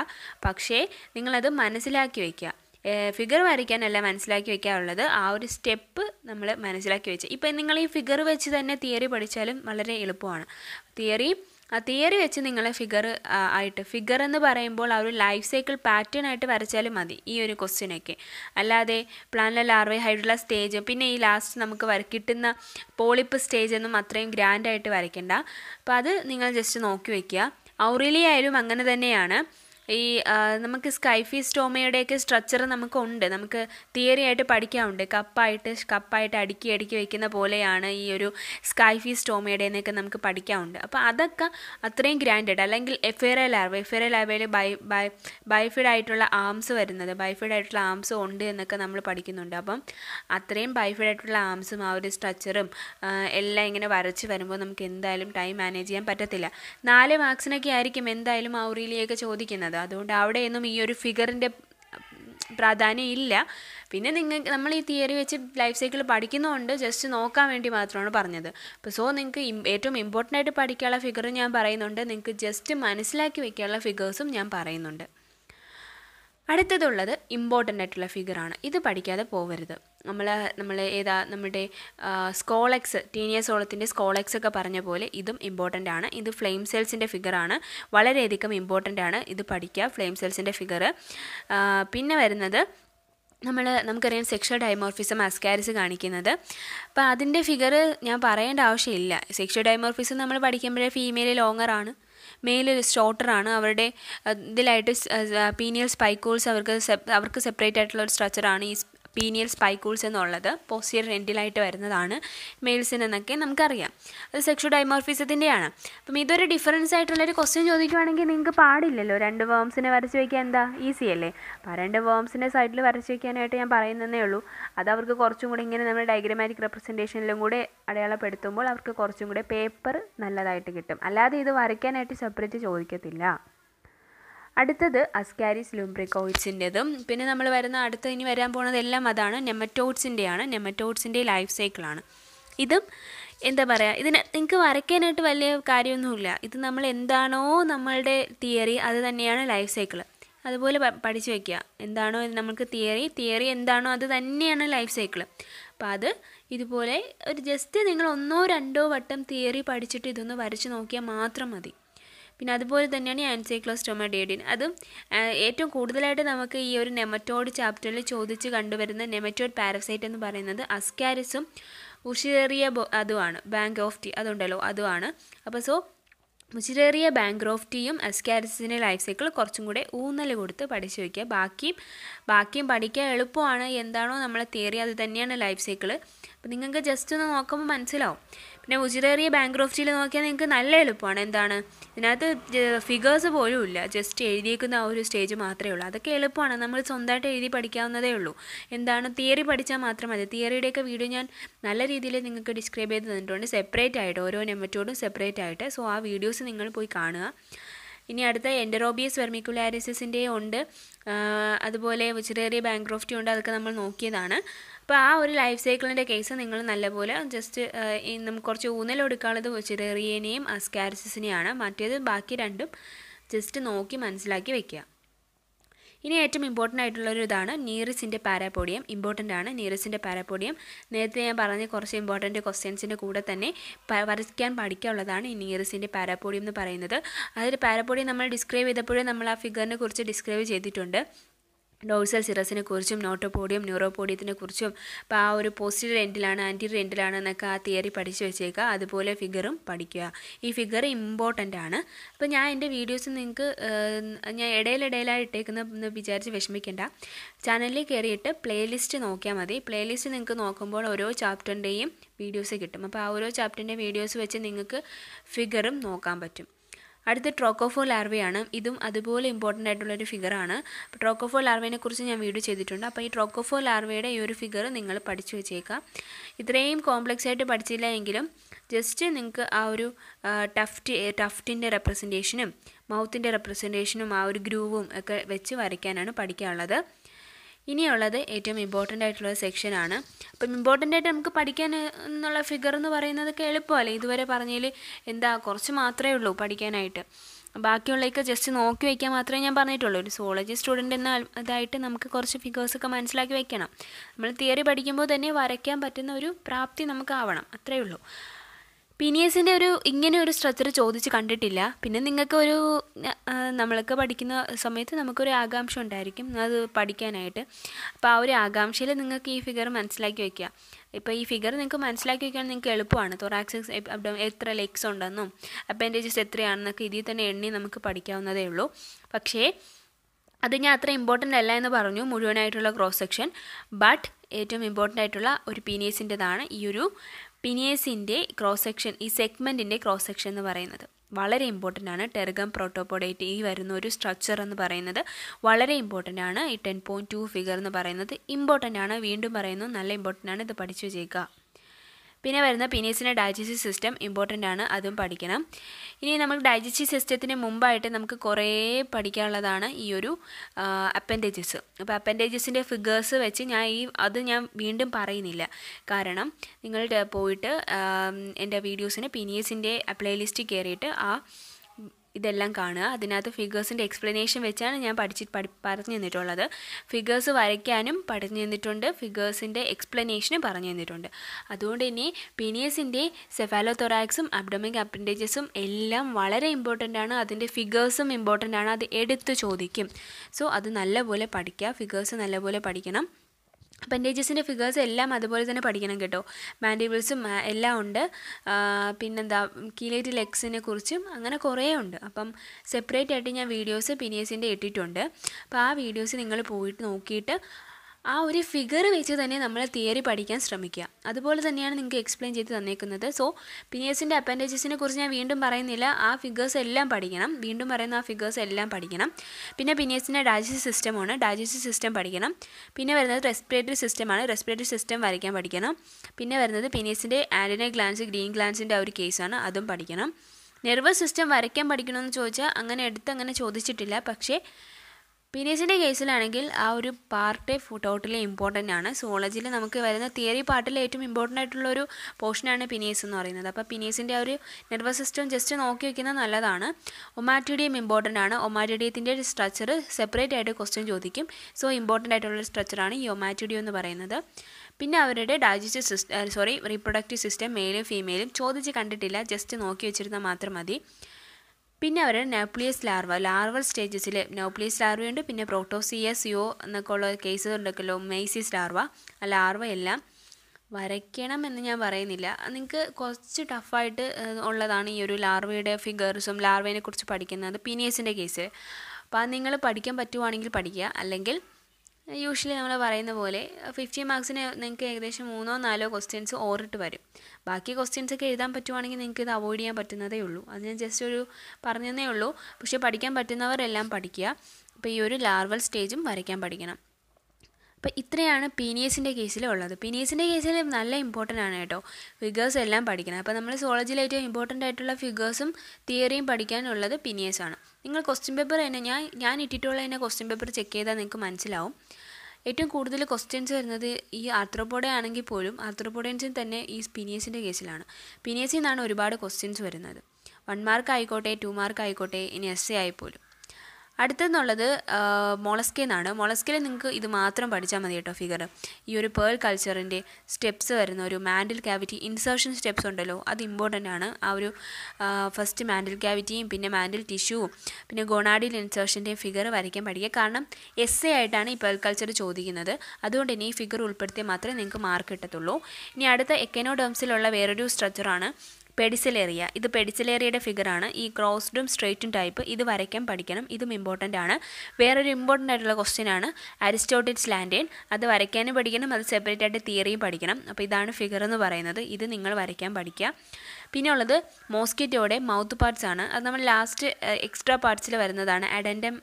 പക്ഷേ നിങ്ങളത് മനസ്സിലാക്കി വയ്ക്കുക ഫിഗർ വരയ്ക്കാനല്ല മനസ്സിലാക്കി വെക്കാറുള്ളത് ആ ഒരു സ്റ്റെപ്പ് നമ്മൾ മനസ്സിലാക്കി വെച്ച് ഇപ്പം നിങ്ങൾ ഈ ഫിഗർ വെച്ച് തന്നെ തിയറി പഠിച്ചാലും വളരെ എളുപ്പമാണ് തിയറി ആ തിയറി വെച്ച് നിങ്ങളെ ഫിഗർ ആയിട്ട് ഫിഗർ എന്ന് പറയുമ്പോൾ ആ ഒരു ലൈഫ് സൈക്കിൾ പാറ്റേൺ ആയിട്ട് വരച്ചാലും മതി ഈ ഒരു ക്വസ്റ്റ്യനൊക്കെ അല്ലാതെ പ്ലാനിലെ ലാർവേ ഹൈഡ്രല സ്റ്റേജ് പിന്നെ ഈ ലാസ്റ്റ് നമുക്ക് വര കിട്ടുന്ന പോളിപ്പ് സ്റ്റേജ് ഒന്നും അത്രയും ഗ്രാൻഡായിട്ട് വരയ്ക്കണ്ട അപ്പോൾ അത് നിങ്ങൾ ജസ്റ്റ് നോക്കി വയ്ക്കുക ഔറിലി ആയാലും അങ്ങനെ തന്നെയാണ് ഈ നമുക്ക് സ്കൈഫി സ്റ്റോമയുടെയൊക്കെ സ്ട്രക്ചർ നമുക്കുണ്ട് നമുക്ക് തിയറി ആയിട്ട് പഠിക്കാറുണ്ട് കപ്പായിട്ട് കപ്പായിട്ട് അടുക്കി അടുക്കി വയ്ക്കുന്ന പോലെയാണ് ഈ ഒരു സ്കൈഫി ടോമയുടേന്നൊക്കെ നമുക്ക് പഠിക്കാറുണ്ട് അപ്പോൾ അതൊക്കെ അത്രയും ഗ്രാൻഡഡ് അല്ലെങ്കിൽ എഫേറ ലാർവ എഫേറ ലാർവയിൽ ബൈ ബൈ ബൈഫിഡ് ആയിട്ടുള്ള ആംസ് വരുന്നത് ബൈഫിഡ് ആയിട്ടുള്ള ആംസ് ഉണ്ട് എന്നൊക്കെ നമ്മൾ പഠിക്കുന്നുണ്ട് അപ്പം അത്രയും ബൈഫിഡ് ആയിട്ടുള്ള ആംസും ആ ഒരു സ്ട്രക്ചറും എല്ലാം ഇങ്ങനെ വരച്ച് വരുമ്പോൾ നമുക്ക് എന്തായാലും ടൈം മാനേജ് ചെയ്യാൻ പറ്റത്തില്ല നാല് മാർക്സിനൊക്കെ ആയിരിക്കും എന്തായാലും ആ ഉറിയിലേക്ക് ചോദിക്കുന്നത് അതുകൊണ്ട് അവിടെയൊന്നും ഈ ഒരു ഫിഗറിൻ്റെ പ്രാധാന്യം ഇല്ല പിന്നെ നിങ്ങൾക്ക് നമ്മൾ ഈ തിയറി വെച്ച് ലൈഫ് സൈക്കിൾ പഠിക്കുന്നതുകൊണ്ട് ജസ്റ്റ് നോക്കാൻ വേണ്ടി മാത്രമാണ് പറഞ്ഞത് അപ്പോൾ സോ നിങ്ങൾക്ക് ഏറ്റവും ഇമ്പോർട്ടൻ്റ് ആയിട്ട് പഠിക്കാനുള്ള ഫിഗർ ഞാൻ പറയുന്നുണ്ട് നിങ്ങൾക്ക് ജസ്റ്റ് മനസ്സിലാക്കി വെക്കാനുള്ള ഫിഗേഴ്സും ഞാൻ പറയുന്നുണ്ട് അടുത്തതുള്ളത് ഇമ്പോർട്ടൻ്റ് ആയിട്ടുള്ള ഫിഗറാണ് ഇത് പഠിക്കാതെ പോകരുത് നമ്മൾ നമ്മൾ ഏതാ നമ്മുടെ സ്കോളെക്സ് ടീനിയ സോളത്തിൻ്റെ സ്കോളെക്സ് ഒക്കെ പറഞ്ഞ പോലെ ഇതും ഇമ്പോർട്ടൻ്റ് ആണ് ഇത് ഫ്ലെയിം സെൽസിൻ്റെ ഫിഗറാണ് വളരെയധികം ഇമ്പോർട്ടൻ്റ് ആണ് ഇത് പഠിക്കുക ഫ്ലെയിം സെൽസിൻ്റെ ഫിഗർ പിന്നെ വരുന്നത് നമ്മൾ നമുക്കറിയാം സെക്ഷൽ ഡൈമോർഫിസം അസ്കാരിസ് കാണിക്കുന്നത് അപ്പോൾ അതിൻ്റെ ഫിഗർ ഞാൻ പറയേണ്ട ആവശ്യമില്ല സെക്ഷൽ ഡൈമോർഫിസം നമ്മൾ പഠിക്കുമ്പോഴേ ഫീമെയിൽ ലോങ്ങറാണ് മെയിലൊരു സ്റ്റോട്ടറാണ് അവരുടെ ഇതിലായിട്ട് പീനിയൽ സ്പൈക്കോൾസ് അവർക്ക് അവർക്ക് സെപ്പറേറ്റ് ആയിട്ടുള്ള ഒരു സ്ട്രക്ചറാണ് ഈ പീനിയൽ സ്പൈക്കൂൾസ് എന്നുള്ളത് പോസ്റ്റിയർ റെൻറ്റിലായിട്ട് വരുന്നതാണ് മെയിൽസിന് എന്നൊക്കെ നമുക്കറിയാം അത് സെക്ഷു ഡൈമോർഫിസത്തിൻ്റെയാണ് അപ്പം ഇതൊരു ഡിഫറൻസ് ആയിട്ടുള്ളൊരു ക്വസ്റ്റ്യൻ ചോദിക്കുവാണെങ്കിൽ നിങ്ങൾക്ക് പാടില്ലല്ലോ രണ്ട് വേംസിനെ വരച്ച് വയ്ക്കാൻ എന്താ ഈസി അല്ലേ അപ്പം രണ്ട് വേംസിൻ്റെ സൈഡിൽ വരച്ച് വയ്ക്കാനായിട്ട് ഞാൻ പറയുന്നതേ ഉള്ളൂ അത് അവർക്ക് കുറച്ചും കൂടി ഇങ്ങനെ നമ്മൾ ഡയഗ്രമാറ്റിക് റെപ്രസെൻറ്റേഷനിലും കൂടെ അടയാളപ്പെടുത്തുമ്പോൾ അവർക്ക് കുറച്ചും കൂടെ പേപ്പർ നല്ലതായിട്ട് കിട്ടും അല്ലാതെ ഇത് വരയ്ക്കാനായിട്ട് സെപ്പറേറ്റ് ചോദിക്കത്തില്ല അടുത്തത് അസ്കാരിസ് ലുംബ്രിക്കോയിഡ്സിൻ്റെതും പിന്നെ നമ്മൾ വരുന്ന അടുത്ത് ഇനി വരാൻ പോകുന്നതെല്ലാം അതാണ് നെമറ്റോഡ്സിൻ്റെയാണ് നെമറ്റോഡ്സിൻ്റെ ലൈഫ് സൈക്കിളാണ് ഇതും എന്താ പറയുക ഇതിന് നിങ്ങൾക്ക് വരയ്ക്കാനായിട്ട് വലിയ കാര്യമൊന്നുമില്ല ഇത് നമ്മൾ എന്താണോ നമ്മളുടെ തിയറി അത് തന്നെയാണ് ലൈഫ് സൈക്കിൾ അതുപോലെ പഠിച്ചു വയ്ക്കുക എന്താണോ നമുക്ക് തിയറി തിയറി എന്താണോ അത് തന്നെയാണ് ലൈഫ് സൈക്കിൾ അപ്പോൾ അത് ഇതുപോലെ ഒരു ജസ്റ്റ് നിങ്ങൾ ഒന്നോ രണ്ടോ വട്ടം തിയറി പഠിച്ചിട്ട് ഇതൊന്ന് വരച്ച് നോക്കിയാൽ മാത്രം മതി പിന്നെ അതുപോലെ തന്നെയാണ് ആൻസൈക്ലോസ്റ്റോമ ഡേഡിൻ അതും ഏറ്റവും കൂടുതലായിട്ട് നമുക്ക് ഈ ഒരു നെമറ്റോഡ് ചാപ്റ്ററിൽ ചോദിച്ച് കണ്ടുവരുന്ന നെമറ്റോഡ് പാരസൈറ്റ് എന്ന് പറയുന്നത് അസ്കാരിസും ഉഷിറേറിയ അതുമാണ് ബാങ്ക് ഓഫ് ടി അതുണ്ടല്ലോ അതുമാണ് അപ്പോൾ സോ മുച്ചിലേറിയ ബാങ്ക്രോഫ്റ്റിയും അസ്കാരിസിൻ്റെ ലൈഫ് സൈക്കിൾ കുറച്ചും കൂടെ ഊന്നൽ കൊടുത്ത് പഠിച്ചു വയ്ക്കുക ബാക്കിയും ബാക്കിയും പഠിക്കാൻ എളുപ്പമാണ് എന്താണോ നമ്മളെ തിയറി അത് തന്നെയാണ് ലൈഫ് സൈക്കിൾ അപ്പോൾ നിങ്ങൾക്ക് ജസ്റ്റ് ഒന്ന് നോക്കുമ്പോൾ മനസ്സിലാവും പിന്നെ ഉജിറേറിയ ബാങ്ക്രോഫ്റ്റിയിൽ നോക്കിയാൽ നിങ്ങൾക്ക് നല്ല എളുപ്പമാണ് എന്താണ് ഇതിനകത്ത് ഫിഗേഴ്സ് പോലും ഇല്ല ജസ്റ്റ് എഴുതിയേക്കുന്ന ആ ഒരു സ്റ്റേജ് മാത്രമേ ഉള്ളൂ അതൊക്കെ എളുപ്പമാണ് നമ്മൾ സ്വന്തമായിട്ട് എഴുതി പഠിക്കാവുന്നതേ ഉള്ളൂ എന്താണ് തിയറി പഠിച്ചാൽ മാത്രം മതി തിയറിയുടെയൊക്കെ വീഡിയോ ഞാൻ നല്ല രീതിയിൽ നിങ്ങൾക്ക് ഡിസ്ക്രൈബ് ചെയ്ത് തന്നിട്ടുണ്ട് സെപ്പറേറ്റ് ആയിട്ട് ഓരോ നെമറ്റോഡും സെപ്പറേറ്റ് ആയിട്ട് സോ ആ വീഡിയോസ് നിങ്ങൾ പോയി കാണുക ഇനി അടുത്ത എൻഡറോബിയസ് വെർമിക്കുലാരിസിൻ്റെ ഉണ്ട് അതുപോലെ വിച്ചറേറിയ ബാങ്ക്രോഫ്റ്റി ഉണ്ട് അതൊക്കെ നമ്മൾ നോക്കിയതാണ് അപ്പോൾ ആ ഒരു ലൈഫ് സൈക്കിളിൻ്റെ കേസ് നിങ്ങൾ നല്ലപോലെ ജസ്റ്റ് നമുക്ക് കുറച്ച് ഊന്നലെടുക്കാനുള്ളത് ചിറേറിയനെയും അസ്കാരിസിനെയാണ് മറ്റേത് ബാക്കി രണ്ടും ജസ്റ്റ് നോക്കി മനസ്സിലാക്കി വെക്കുക ഇനി ഏറ്റവും ഇമ്പോർട്ടൻ്റ് ആയിട്ടുള്ളൊരു ഇതാണ് നീറിസിൻ്റെ പാരാപോഡിയം ഇമ്പോർട്ടൻ്റ് ആണ് നീറിസിൻ്റെ പാരാപോഡിയം നേരത്തെ ഞാൻ പറഞ്ഞ കുറച്ച് ഇമ്പോർട്ടൻ്റ് ക്വസ്റ്റ്യൻസിൻ്റെ കൂടെ തന്നെ വരയ്ക്കാൻ പഠിക്കാനുള്ളതാണ് ഈ നീറിസിൻ്റെ പാരാപോഡിയം എന്ന് പറയുന്നത് അതിൽ പാരാപോഡിയം നമ്മൾ ഡിസ്ക്രൈബ് ചെയ്തപ്പോഴേ നമ്മൾ ആ ഫിഗറിനെ കുറിച്ച് ഡിസ്ക്രൈബ് ചെയ്തിട്ടുണ്ട് ഡോഴ്സൽ സിറസിനെ കുറിച്ചും നോട്ടോപോഡിയം ന്യൂറോപോഡിയത്തിനെ കുറിച്ചും അപ്പോൾ ആ ഒരു പോസ്റ്റീരിയർ എൻഡിലാണ് ആൻറ്റീരിയർ എൻഡിലാണ് എന്നൊക്കെ ആ തിയറി പഠിച്ചു വെച്ചേക്കുക അതുപോലെ ഫിഗറും പഠിക്കുക ഈ ഫിഗർ ഇമ്പോർട്ടൻ്റ് ആണ് അപ്പോൾ ഞാൻ എൻ്റെ വീഡിയോസ് നിങ്ങൾക്ക് ഞാൻ ഇടയിലിടയിലായി ഇട്ടേക്കുന്ന വിചാരിച്ച് വിഷമിക്കേണ്ട ചാനലിൽ കയറിയിട്ട് പ്ലേലിസ്റ്റ് നോക്കിയാൽ മതി പ്ലേലിസ്റ്റ് നിങ്ങൾക്ക് നോക്കുമ്പോൾ ഓരോ ചാപ്റ്ററിൻ്റെയും വീഡിയോസ് കിട്ടും അപ്പോൾ ആ ഓരോ ചാപ്റ്ററിൻ്റെ വീഡിയോസ് വെച്ച് നിങ്ങൾക്ക് ഫിഗറും നോക്കാൻ പറ്റും അടുത്ത ട്രോക്കോഫോ ലാർവയാണ് ഇതും അതുപോലെ ഇമ്പോർട്ടൻ്റ് ആയിട്ടുള്ളൊരു ഫിഗറാണ് ട്രോക്കോഫോ ലാർവേനെ കുറിച്ച് ഞാൻ വീഡിയോ ചെയ്തിട്ടുണ്ട് അപ്പോൾ ഈ ട്രോക്കോഫോ ലാർവയുടെ ഈ ഒരു ഫിഗർ നിങ്ങൾ പഠിച്ചു വെച്ചേക്കാം ഇത്രയും കോംപ്ലക്സ് ആയിട്ട് പഠിച്ചില്ല എങ്കിലും ജസ്റ്റ് നിങ്ങൾക്ക് ആ ഒരു ടഫ്റ്റ് ടഫ്റ്റിൻ്റെ റെപ്രസെൻറ്റേഷനും മൗത്തിൻ്റെ റെപ്രസെൻറ്റേഷനും ആ ഒരു ഗ്രൂവും ഒക്കെ വെച്ച് വരയ്ക്കാനാണ് പഠിക്കാനുള്ളത് ഇനിയുള്ളത് ഏറ്റവും ഇമ്പോർട്ടൻ്റ് ആയിട്ടുള്ള സെക്ഷനാണ് അപ്പം ഇമ്പോർട്ടൻ്റ് ആയിട്ട് നമുക്ക് പഠിക്കാൻ എന്നുള്ള ഫിഗർ എന്ന് പറയുന്നതൊക്കെ എളുപ്പമല്ലേ ഇതുവരെ പറഞ്ഞതിൽ എന്താ കുറച്ച് മാത്രമേ ഉള്ളൂ പഠിക്കാനായിട്ട് ബാക്കിയുള്ളതൊക്കെ ജസ്റ്റ് നോക്കി വയ്ക്കാൻ മാത്രമേ ഞാൻ പറഞ്ഞിട്ടുള്ളൂ ഒരു സോളജി സ്റ്റുഡൻ്റ് എന്ന ഇതായിട്ട് നമുക്ക് കുറച്ച് ഫിഗേഴ്സൊക്കെ മനസ്സിലാക്കി വയ്ക്കണം നമ്മൾ തിയറി പഠിക്കുമ്പോൾ തന്നെ വരയ്ക്കാൻ പറ്റുന്ന ഒരു പ്രാപ്തി നമുക്കാവണം അത്രയേ ഉള്ളൂ പീനിയസിൻ്റെ ഒരു ഇങ്ങനെ ഒരു സ്ട്രക്ചർ ചോദിച്ച് കണ്ടിട്ടില്ല പിന്നെ നിങ്ങൾക്ക് ഒരു നമ്മളൊക്കെ പഠിക്കുന്ന സമയത്ത് നമുക്കൊരു ആകാംക്ഷ ഉണ്ടായിരിക്കും അത് പഠിക്കാനായിട്ട് അപ്പോൾ ആ ഒരു ആകാംക്ഷയിൽ നിങ്ങൾക്ക് ഈ ഫിഗർ മനസ്സിലാക്കി വയ്ക്കുക ഇപ്പോൾ ഈ ഫിഗർ നിങ്ങൾക്ക് മനസ്സിലാക്കി വയ്ക്കാൻ നിങ്ങൾക്ക് എളുപ്പമാണ് തൊറാക്സിക്സ് എത്ര ലെഗ്സ് ഉണ്ടെന്നും അപ്പൻഡേജസ് എത്രയാണെന്നൊക്കെ ഇതിൽ തന്നെ എണ്ണി നമുക്ക് പഠിക്കാവുന്നതേ ഉള്ളൂ പക്ഷേ അത് ഞാൻ അത്ര ഇമ്പോർട്ടൻ്റ് അല്ല എന്ന് പറഞ്ഞു മുഴുവനായിട്ടുള്ള ക്രോസ് സെക്ഷൻ ബട്ട് ഏറ്റവും ഇമ്പോർട്ടൻ്റ് ആയിട്ടുള്ള ഒരു പീനിയസിൻ്റെതാണ് ഈ ഒരു പിനിയേസിൻ്റെ ക്രോസ് സെക്ഷൻ ഈ സെഗ്മെൻറ്റിൻ്റെ ക്രോസ് സെക്ഷൻ എന്ന് പറയുന്നത് വളരെ ഇമ്പോർട്ടൻ്റ് ആണ് ടെർഗം പ്രോട്ടോപോഡേറ്റ് ഈ വരുന്ന ഒരു സ്ട്രക്ചർ എന്ന് പറയുന്നത് വളരെ ഇമ്പോർട്ടൻ്റ് ആണ് ഈ ടെൻ പോയിൻറ്റ് ടു ഫിഗർ എന്ന് പറയുന്നത് ഇമ്പോർട്ടൻ്റ് ആണ് വീണ്ടും പറയുന്നു നല്ല ഇമ്പോർട്ടൻ്റ് ആണ് ഇത് പഠിച്ചു ചെയ്യുക പിന്നെ വരുന്ന പീനീസിൻ്റെ ഡയജസ്റ്റീവ് സിസ്റ്റം ഇമ്പോർട്ടൻ്റ് ആണ് അതും പഠിക്കണം ഇനി നമുക്ക് ഡയജസ്റ്റീവ് സിസ്റ്റത്തിന് മുമ്പായിട്ട് നമുക്ക് കുറേ പഠിക്കാനുള്ളതാണ് ഈ ഒരു അപ്പൻഡേജസ് അപ്പോൾ അപ്പൻഡേജസിൻ്റെ ഫിഗേഴ്സ് വെച്ച് ഞാൻ ഈ അത് ഞാൻ വീണ്ടും പറയുന്നില്ല കാരണം നിങ്ങൾ പോയിട്ട് എൻ്റെ വീഡിയോസിന് പീനീസിൻ്റെ പ്ലേലിസ്റ്റ് കയറിയിട്ട് ആ ഇതെല്ലാം കാണുക അതിനകത്ത് ഫിഗേഴ്സിൻ്റെ എക്സ്പ്ലനേഷൻ വെച്ചാണ് ഞാൻ പഠിച്ച് പറഞ്ഞു തന്നിട്ടുള്ളത് ഫിഗേഴ്സ് വരയ്ക്കാനും പഠിച്ചു തന്നിട്ടുണ്ട് ഫിഗേഴ്സിൻ്റെ എക്സ്പ്ലനേഷനും പറഞ്ഞു തന്നിട്ടുണ്ട് അതുകൊണ്ട് തന്നെ പിനിയസിൻ്റെ സെഫാലോതൊറാക്സും അബ്ഡമിക് അപ്പൻഡേജസും എല്ലാം വളരെ ഇമ്പോർട്ടൻ്റ് ആണ് അതിൻ്റെ ഫിഗേഴ്സും ഇമ്പോർട്ടൻ്റ് ആണ് അത് എടുത്ത് ചോദിക്കും സോ അത് നല്ലപോലെ പഠിക്കുക ഫിഗേഴ്സ് നല്ലപോലെ പഠിക്കണം പെൻഡേജസിൻ്റെ ഫിഗേഴ്സ് എല്ലാം അതുപോലെ തന്നെ പഠിക്കണം കേട്ടോ മാൻഡിബിൾസും എല്ലാം ഉണ്ട് പിന്നെന്താ കീലേറ്റ് ലെഗ്സിനെ കുറിച്ചും അങ്ങനെ കുറേ ഉണ്ട് അപ്പം സെപ്പറേറ്റ് ആയിട്ട് ഞാൻ വീഡിയോസ് പിനിയസിൻ്റെ ഇട്ടിട്ടുണ്ട് അപ്പോൾ ആ വീഡിയോസ് നിങ്ങൾ പോയിട്ട് നോക്കിയിട്ട് ആ ഒരു ഫിഗർ വെച്ച് തന്നെ നമ്മൾ തിയറി പഠിക്കാൻ ശ്രമിക്കുക അതുപോലെ തന്നെയാണ് നിങ്ങൾക്ക് എക്സ്പ്ലെയിൻ ചെയ്ത് തന്നേക്കുന്നത് സോ പിനിയേഴ്സിൻ്റെ അപ്പൻഡേജസിനെ കുറിച്ച് ഞാൻ വീണ്ടും പറയുന്നില്ല ആ ഫിഗേഴ്സ് എല്ലാം പഠിക്കണം വീണ്ടും പറയുന്ന ആ ഫിഗേഴ്സ് എല്ലാം പഠിക്കണം പിന്നെ പിനിയേഴ്സിൻ്റെ സിസ്റ്റം സിസ്റ്റമാണ് ഡയജസ്റ്റ് സിസ്റ്റം പഠിക്കണം പിന്നെ വരുന്നത് റെസ്പിറേറ്ററി സിസ്റ്റമാണ് റെസ്പിറേറ്ററി സിസ്റ്റം വരയ്ക്കാൻ പഠിക്കണം പിന്നെ വരുന്നത് പിനിയേഴ്സിൻ്റെ ആൻറ്റിനെ ഗ്ലാൻസ് ഗ്രീൻ ഗ്ലാൻസിൻ്റെ ആ ഒരു കേസാണ് അതും പഠിക്കണം നെർവസ് സിസ്റ്റം വരയ്ക്കാൻ പഠിക്കണമെന്ന് ചോദിച്ചാൽ അങ്ങനെ എടുത്ത് അങ്ങനെ ചോദിച്ചിട്ടില്ല പക്ഷേ പീരീഡ്സിൻ്റെ കേസിലാണെങ്കിൽ ആ ഒരു പാർട്ട് ടോട്ടലി ഇമ്പോർട്ടൻ്റ് ആണ് സോളജിൽ നമുക്ക് വരുന്ന തിയറി പാർട്ടിൽ ഏറ്റവും ഇമ്പോർട്ടൻ്റ് ആയിട്ടുള്ള ഒരു പോർഷനാണ് പിനീസ് എന്ന് പറയുന്നത് അപ്പോൾ പിനീസിൻ്റെ ആ ഒരു നെർവസ് സിസ്റ്റം ജസ്റ്റ് നോക്കി വയ്ക്കുന്നത് നല്ലതാണ് ഒമാറ്റിഡിയം ഇമ്പോർട്ടൻ്റ് ആണ് ഒമാറ്റിഡിയത്തിൻ്റെ ഒരു സ്ട്രക്ചർ സെപ്പറേറ്റ് ആയിട്ട് ക്വസ്റ്റ്യൻ ചോദിക്കും സോ ഇമ്പോർട്ടൻ്റ് ആയിട്ടുള്ള ഒരു സ്ട്രക്ചറാണ് ഈ ഒമാറ്റിഡിയം എന്ന് പറയുന്നത് പിന്നെ അവരുടെ digestive system sorry reproductive system മെയിലും ഫീമെയിലും ചോദിച്ച് കണ്ടിട്ടില്ല ജസ്റ്റ് നോക്കി വെച്ചിരുന്നാൽ മാത്രം മതി പിന്നെ അവരുടെ നൗപ്ലിയസ് ലാർവ ലാർവൽ സ്റ്റേജസിൽ നൗപ്ലിയസ് ലാർവയുണ്ട് പിന്നെ പ്രോട്ടോസിയ സിയോ എന്നൊക്കെ ഉള്ള കേസുകൾ ഉണ്ടല്ലോ മെയ്സിസ് ലാർവ ആ ലാർവയെല്ലാം വരയ്ക്കണം എന്ന് ഞാൻ പറയുന്നില്ല നിങ്ങൾക്ക് കുറച്ച് ടഫായിട്ട് ഉള്ളതാണ് ഈ ഒരു ലാർവയുടെ ഫിഗേഴ്സും ലാർവേനെ കുറിച്ച് പഠിക്കുന്നത് പീനിയസിൻ്റെ കേസ് അപ്പോൾ അത് നിങ്ങൾ പഠിക്കാൻ പറ്റുവാണെങ്കിൽ പഠിക്കുക അല്ലെങ്കിൽ യൂഷ്വലി നമ്മൾ പറയുന്ന പോലെ ഫിഫ്റ്റി മാർക്സിന് നിങ്ങൾക്ക് ഏകദേശം മൂന്നോ നാലോ ക്വസ്റ്റ്യൻസ് ഓറിട്ട് വരും ബാക്കി ക്വസ്റ്റ്യൻസ് ഒക്കെ എഴുതാൻ പറ്റുവാണെങ്കിൽ നിങ്ങൾക്ക് ഇത് അവോയ്ഡ് ചെയ്യാൻ പറ്റുന്നതേ ഉള്ളൂ അത് ഞാൻ ജസ്റ്റ് ഒരു പറഞ്ഞതേ ഉള്ളൂ പക്ഷേ പഠിക്കാൻ പറ്റുന്നവരെല്ലാം പഠിക്കുക അപ്പോൾ ഈ ഒരു ലാർവൽ സ്റ്റേജും വരയ്ക്കാൻ പഠിക്കണം അപ്പോൾ ഇത്രയാണ് പി കേസിലും കേസിൽ ഉള്ളത് പി കേസിൽ നല്ല ഇമ്പോർട്ടൻ്റ് ആണ് കേട്ടോ ഫിഗേഴ്സ് എല്ലാം പഠിക്കണം അപ്പോൾ നമ്മൾ സോളജിയിൽ ഏറ്റവും ഇമ്പോർട്ടൻ്റ് ആയിട്ടുള്ള ഫിഗേഴ്സും തിയറിയും പഠിക്കാനുള്ളത് പി ആണ് നിങ്ങൾ ക്വസ്റ്റ്യൻ പേപ്പർ തന്നെ ഞാൻ ഞാൻ ഇട്ടിട്ടുള്ള തന്നെ ക്വസ്റ്റ്യൻ പേപ്പർ ചെക്ക് ചെയ്താൽ നിങ്ങൾക്ക് മനസ്സിലാവും ഏറ്റവും കൂടുതൽ ക്വസ്റ്റ്യൻസ് വരുന്നത് ഈ ആർത്രോപോഡ ആണെങ്കിൽ പോലും ആർത്രോപോഡൻസിൽ തന്നെ ഈ പിനിയസിൻ്റെ കേസിലാണ് പിനിയസിൽ നിന്നാണ് ഒരുപാട് ക്വസ്റ്റ്യൻസ് വരുന്നത് വൺ മാർക്ക് ആയിക്കോട്ടെ ടു മാർക്ക് ആയിക്കോട്ടെ ഇനി എസ് എ ആയി അടുത്തെന്നുള്ളത് മോളസ്കെ എന്നാണ് മോളസ്കയിൽ നിങ്ങൾക്ക് ഇത് മാത്രം പഠിച്ചാൽ മതി കേട്ടോ ഫിഗർ ഈ ഒരു പേൾ കൾച്ചറിൻ്റെ സ്റ്റെപ്സ് വരുന്ന ഒരു മാൻഡിൽ ക്യാവിറ്റി ഇൻസേർഷൻ സ്റ്റെപ്സ് ഉണ്ടല്ലോ അത് ഇമ്പോർട്ടൻ്റ് ആണ് ആ ഒരു ഫസ്റ്റ് മാൻഡിൽ ക്യാവിറ്റിയും പിന്നെ മാൻഡിൽ ടിഷ്യൂവും പിന്നെ ഗോണാഡിൽ ഇൻസേർഷൻ്റെയും ഫിഗർ വരയ്ക്കാൻ പഠിക്കുക കാരണം എസ് എ ആയിട്ടാണ് ഈ പേൾ കൾച്ചർ ചോദിക്കുന്നത് അതുകൊണ്ട് ഇനി ഈ ഫിഗർ ഉൾപ്പെടുത്തിയാൽ മാത്രമേ നിങ്ങൾക്ക് മാർക്ക് കിട്ടത്തുള്ളൂ ഇനി അടുത്ത എക്കനോഡേംസിലുള്ള വേറൊരു സ്ട്രക്ചറാണ് പെഡിസലേറിയ ഇത് പെഡിസലേറിയയുടെ ഫിഗറാണ് ഈ ക്രോസ്ഡും സ്ട്രേറ്റും ടൈപ്പ് ഇത് വരയ്ക്കാൻ പഠിക്കണം ഇതും ഇമ്പോർട്ടൻ്റ് ആണ് വേറൊരു ഇമ്പോർട്ടൻ്റ് ആയിട്ടുള്ള ക്വസ്റ്റ്യൻ ആണ് അരിസ്റ്റോട്ടിൽസ് ലാൻഡേൻ അത് വരയ്ക്കാനും പഠിക്കണം അത് സെപ്പറേറ്റ് ആയിട്ട് തിയറിയും പഠിക്കണം അപ്പോൾ ഇതാണ് ഫിഗർ എന്ന് പറയുന്നത് ഇത് നിങ്ങൾ വരയ്ക്കാൻ പഠിക്കുക പിന്നെ ഉള്ളത് മോസ്കിറ്റോയുടെ മൗത്ത് പാർട്സ് ആണ് അത് നമ്മൾ ലാസ്റ്റ് എക്സ്ട്രാ പാർട്സിൽ വരുന്നതാണ് അഡൻഡം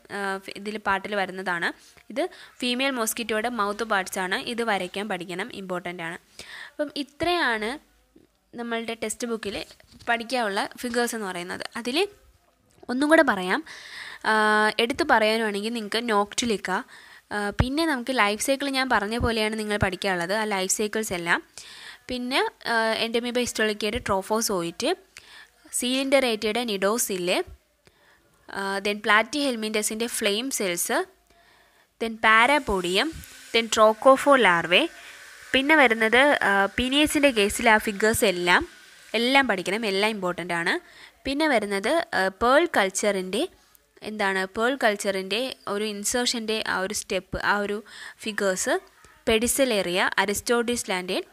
ഇതിൽ പാർട്ടിൽ വരുന്നതാണ് ഇത് ഫീമെയിൽ മോസ്കിറ്റോയുടെ മൗത്ത് പാർട്സ് ആണ് ഇത് വരയ്ക്കാൻ പഠിക്കണം ഇമ്പോർട്ടൻ്റ് ആണ് അപ്പം ഇത്രയാണ് നമ്മളുടെ ടെക്സ്റ്റ് ബുക്കിൽ പഠിക്കാനുള്ള ഫിഗേഴ്സ് എന്ന് പറയുന്നത് അതിൽ ഒന്നും കൂടെ പറയാം എടുത്തു പറയാനുവാണെങ്കിൽ നിങ്ങൾക്ക് നോക്ടുലിക്ക പിന്നെ നമുക്ക് ലൈഫ് സൈക്കിൾ ഞാൻ പറഞ്ഞ പോലെയാണ് നിങ്ങൾ പഠിക്കാനുള്ളത് ആ ലൈഫ് സൈക്കിൾസ് എല്ലാം പിന്നെ എൻഡമിബ ഹിസ്റ്റോളിക്കയുടെ ട്രോഫോസോയിറ്റ് സീലിൻ്റെ റേറ്റയുടെ നിഡോസില് ദെൻ പ്ലാറ്റി ഹെൽമിൻറ്റസിൻ്റെ flame cells then parapodium then trochophore larvae പിന്നെ വരുന്നത് പി ഡി എസിൻ്റെ കേസിലെ ആ ഫിഗേഴ്സ് എല്ലാം എല്ലാം പഠിക്കണം എല്ലാം ഇമ്പോർട്ടൻ്റ് ആണ് പിന്നെ വരുന്നത് പേൾ കൾച്ചറിൻ്റെ എന്താണ് പേൾ കൾച്ചറിൻ്റെ ഒരു ഇൻസേർഷൻ്റെ ആ ഒരു സ്റ്റെപ്പ് ആ ഒരു ഫിഗേഴ്സ് പെഡിസൽ ഏറിയ അരിസ്റ്റോട്ടിസ് ലാൻഡേഡ്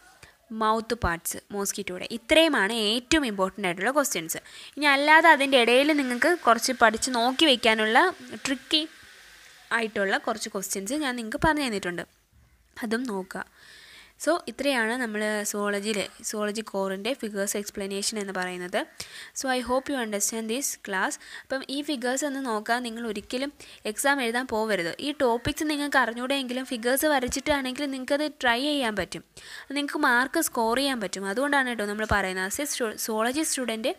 മൗത്ത് പാർട്സ് മോസ്കിറ്റോയുടെ ഇത്രയുമാണ് ഏറ്റവും ഇമ്പോർട്ടൻ്റ് ആയിട്ടുള്ള ക്വസ്റ്റ്യൻസ് ഇനി അല്ലാതെ അതിൻ്റെ ഇടയിൽ നിങ്ങൾക്ക് കുറച്ച് പഠിച്ച് നോക്കി വയ്ക്കാനുള്ള ട്രിക്കി ആയിട്ടുള്ള കുറച്ച് ക്വസ്റ്റ്യൻസ് ഞാൻ നിങ്ങൾക്ക് പറഞ്ഞു തന്നിട്ടുണ്ട് അതും നോക്കുക സോ ഇത്രയാണ് നമ്മൾ സുവോളജിയിലെ സുവോളജി കോറിൻ്റെ ഫിഗേഴ്സ് എക്സ്പ്ലനേഷൻ എന്ന് പറയുന്നത് so I hope you understand these class അപ്പം ഈ ഫിഗേഴ്സ് ഒന്ന് നോക്കാൻ നിങ്ങൾ ഒരിക്കലും എക്സാം എഴുതാൻ പോകരുത് ഈ ടോപ്പിക്സ് നിങ്ങൾക്ക് അറിഞ്ഞൂടെയെങ്കിലും ഫിഗേഴ്സ് വരച്ചിട്ടാണെങ്കിൽ നിങ്ങൾക്കത് ട്രൈ ചെയ്യാൻ പറ്റും നിങ്ങൾക്ക് മാർക്ക് സ്കോർ ചെയ്യാൻ പറ്റും അതുകൊണ്ടാണ് കേട്ടോ നമ്മൾ പറയുന്നത് ആസ് എ സുവോളജി സ്റ്റുഡൻറ്റ്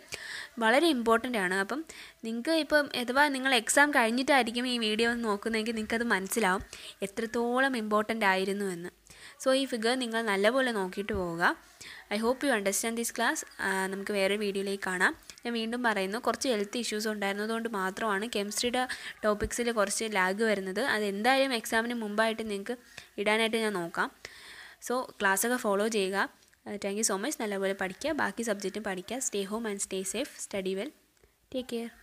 വളരെ ഇമ്പോർട്ടൻ്റ് ആണ് അപ്പം നിങ്ങൾക്ക് ഇപ്പം അഥവാ നിങ്ങൾ എക്സാം കഴിഞ്ഞിട്ടായിരിക്കും ഈ വീഡിയോ നോക്കുന്നതെങ്കിൽ നിങ്ങൾക്കത് മനസ്സിലാവും എത്രത്തോളം ഇമ്പോർട്ടൻ്റ് ആയിരുന്നു എന്ന് സോ ഈ ഫിഗർ നിങ്ങൾ നല്ലപോലെ നോക്കിയിട്ട് പോവുക I hope you understand this class നമുക്ക് വേറെ വീഡിയോയിലേക്ക് കാണാം ഞാൻ വീണ്ടും പറയുന്നു കുറച്ച് ഹെൽത്ത് ഇഷ്യൂസ് ഉണ്ടായിരുന്നതുകൊണ്ട് മാത്രമാണ് കെമിസ്ട്രിയുടെ ടോപ്പിക്സിൽ കുറച്ച് ലാഗ് വരുന്നത് അത് എന്തായാലും എക്സാമിന് മുമ്പായിട്ട് നിങ്ങൾക്ക് ഇടാനായിട്ട് ഞാൻ നോക്കാം സോ ക്ലാസ്സൊക്കെ ഫോളോ ചെയ്യുക താങ്ക് യു സോ മച്ച് നല്ലപോലെ പഠിക്കുക ബാക്കി സബ്ജക്റ്റും പഠിക്കുക stay home and stay safe study well take care